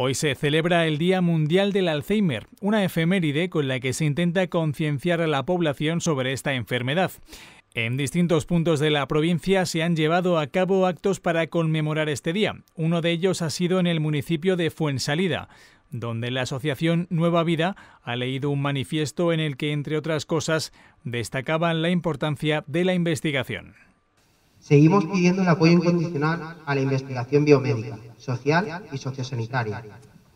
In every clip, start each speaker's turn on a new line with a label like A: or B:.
A: Hoy se celebra el Día Mundial del Alzheimer, una efeméride con la que se intenta concienciar a la población sobre esta enfermedad. En distintos puntos de la provincia se han llevado a cabo actos para conmemorar este día. Uno de ellos ha sido en el municipio de Fuensalida, donde la asociación Nueva Vida ha leído un manifiesto en el que, entre otras cosas, destacaban la importancia de la investigación.
B: Seguimos pidiendo el apoyo incondicional a la investigación biomédica, social y sociosanitaria,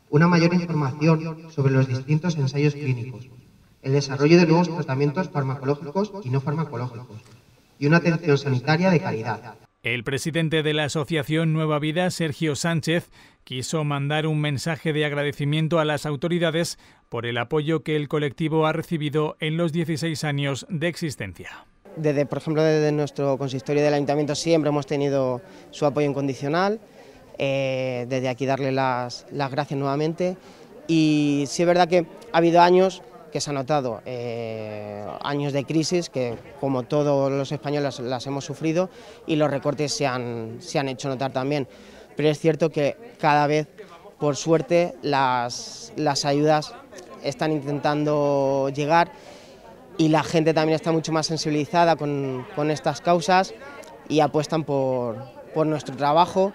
B: una mayor información sobre los distintos ensayos clínicos, el desarrollo de nuevos tratamientos farmacológicos y no farmacológicos, y una atención sanitaria de calidad.
A: El presidente de la Asociación Nueva Vida, Sergio Sánchez, quiso mandar un mensaje de agradecimiento a las autoridades por el apoyo que el colectivo ha recibido en los 16 años de existencia
B: desde, por ejemplo, desde nuestro consistorio del ayuntamiento siempre hemos tenido su apoyo incondicional. Eh, desde aquí darle las, gracias nuevamente. Y sí es verdad que ha habido años que se ha notado, eh, años de crisis que como todos los españoles las hemos sufrido y los recortes se han, se han hecho notar también. Pero es cierto que cada vez, por suerte, las, las ayudas están intentando llegar y la gente también está mucho más sensibilizada con, estas causas y apuestan por, por, nuestro trabajo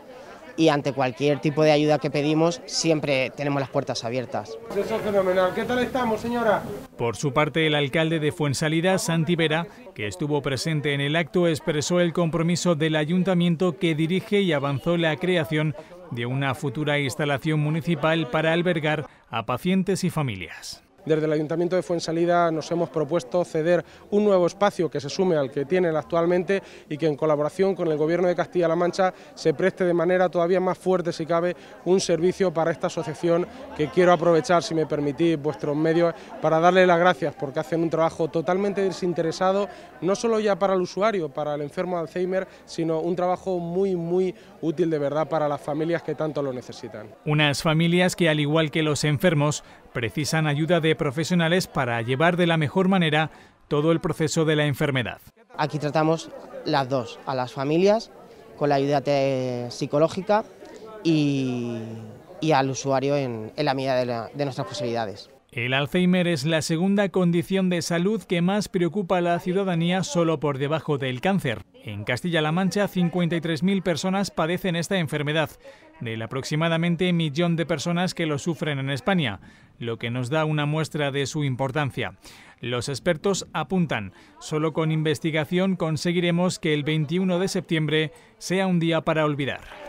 B: y ante cualquier tipo de ayuda que pedimos siempre tenemos las puertas abiertas.
C: Eso es fenomenal. ¿Qué tal estamos, señora? Por
A: su parte, el alcalde de Fuensalida, Santi Vera, que estuvo presente en el acto, expresó el compromiso del ayuntamiento que dirige y avanzó la creación de una futura instalación municipal para albergar a pacientes y familias.
C: Desde el Ayuntamiento de Fuensalida nos hemos propuesto ceder un nuevo espacio que se sume al que tienen actualmente y que en colaboración con el Gobierno de Castilla-La Mancha se preste de manera todavía más fuerte, si cabe, un servicio para esta asociación que quiero aprovechar, si me permitís, vuestros medios para darle las gracias porque hacen un trabajo totalmente desinteresado, no solo ya para el usuario, para el enfermo de Alzheimer, sino un trabajo muy, muy útil de verdad para las familias que tanto lo necesitan.
A: Unas familias que, al igual que los enfermos, precisan ayuda de profesionales para llevar de la mejor manera todo el proceso de la enfermedad.
B: Aquí tratamos las dos, a las familias con la ayuda psicológica y, al usuario en, la medida de nuestras posibilidades.
A: El Alzheimer es la segunda condición de salud que más preocupa a la ciudadanía solo por debajo del cáncer. En Castilla-La Mancha, 53.000 personas padecen esta enfermedad, del aproximadamente millón de personas que lo sufren en España, lo que nos da una muestra de su importancia. Los expertos apuntan, solo con investigación conseguiremos que el 21 de septiembre sea un día para olvidar.